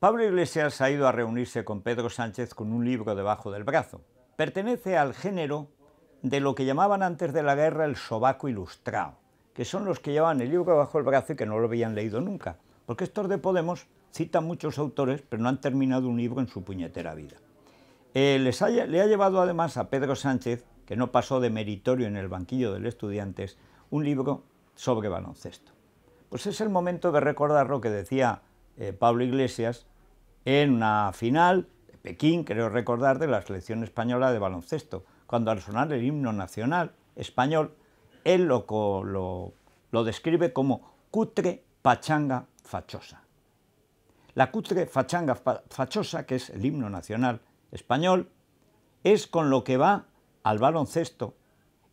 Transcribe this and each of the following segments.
Pablo Iglesias ha ido a reunirse con Pedro Sánchez con un libro debajo del brazo. Pertenece al género de lo que llamaban antes de la guerra el sobaco ilustrado, que son los que llevan el libro debajo del brazo y que no lo habían leído nunca, porque estos de Podemos citan muchos autores, pero no han terminado un libro en su puñetera vida. Eh, le ha llevado además a Pedro Sánchez, que no pasó de meritorio en el banquillo del estudiantes, un libro sobre baloncesto. Pues es el momento de recordar lo que decía eh, Pablo Iglesias en una final, de Pekín, creo recordar, de la selección española de baloncesto, cuando al sonar el himno nacional español, él lo, lo, describe como cutre pachanga fachosa. La cutre fachanga fachosa, que es el himno nacional español, es con lo que va al baloncesto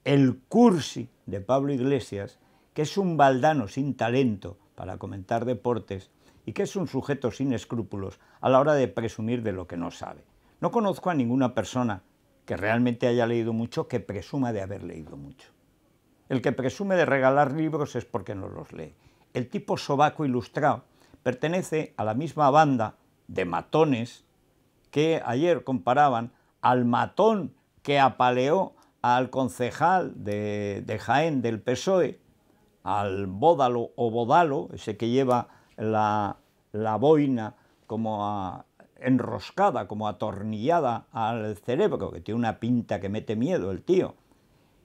el cursi de Pablo Iglesias, que es un baldano sin talento para comentar deportes y que es un sujeto sin escrúpulos a la hora de presumir de lo que no sabe. No conozco a ninguna persona que realmente haya leído mucho que presuma de haber leído mucho. El que presume de regalar libros es porque no los lee. El tipo sobaco ilustrado pertenece a la misma banda de matones que ayer comparaban al matón que apaleó al concejal de, Jaén del PSOE, al bódalo o bodalo, ese que lleva la, la boina como enroscada, como atornillada al cerebro, que tiene una pinta que mete miedo el tío.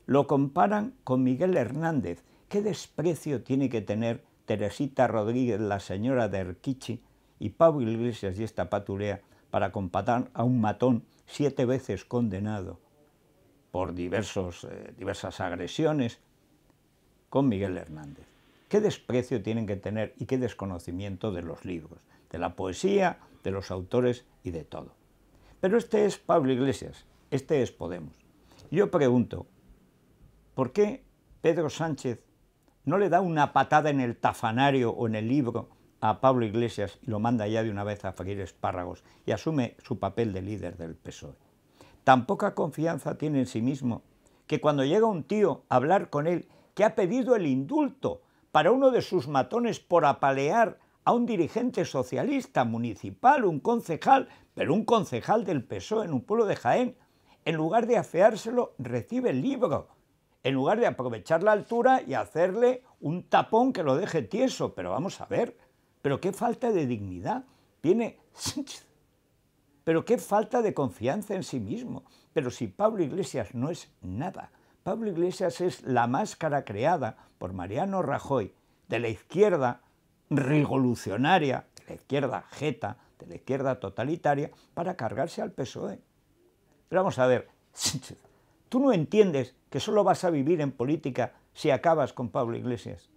Lo comparan con Miguel Hernández. ¿Qué desprecio tiene que tener Teresita Rodríguez, la señora de Erquichi, y Pablo Iglesias y esta patulea para comparar a un matón siete veces condenado por diversos, eh, diversas agresiones con Miguel Hernández? qué desprecio tienen que tener y qué desconocimiento de los libros, de la poesía, de los autores y de todo. Pero este es Pablo Iglesias, este es Podemos. Yo pregunto, ¿por qué Pedro Sánchez no le da una patada en el tafanario o en el libro a Pablo Iglesias y lo manda ya de una vez a freír espárragos y asume su papel de líder del PSOE? Tan poca confianza tiene en sí mismo que cuando llega un tío a hablar con él que ha pedido el indulto para uno de sus matones por apalear a un dirigente socialista municipal, un concejal, pero un concejal del PSOE en un pueblo de Jaén, en lugar de afeárselo, recibe el libro, en lugar de aprovechar la altura y hacerle un tapón que lo deje tieso, pero vamos a ver, pero qué falta de dignidad tiene, pero qué falta de confianza en sí mismo, pero si Pablo Iglesias no es nada, Pablo Iglesias es la máscara creada por Mariano Rajoy de la izquierda revolucionaria, de la izquierda jeta, de la izquierda totalitaria, para cargarse al PSOE. Pero vamos a ver, tú no entiendes que solo vas a vivir en política si acabas con Pablo Iglesias.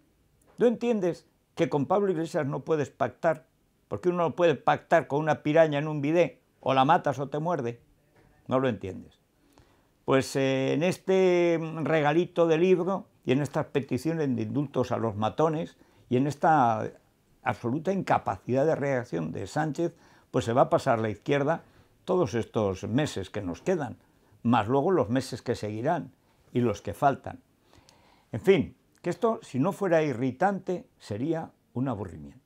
¿No entiendes que con Pablo Iglesias no puedes pactar? Porque uno no puede pactar con una piraña en un bidé, o la matas o te muerde. No lo entiendes. Pues eh, en este mm, regalito de libro y en estas peticiones de indultos a los matones y en esta absoluta incapacidad de reacción de Sánchez, pues se va a pasar la izquierda todos estos meses que nos quedan, más luego los meses que seguirán y los que faltan. En fin, que esto, si no fuera irritante, sería un aburrimiento.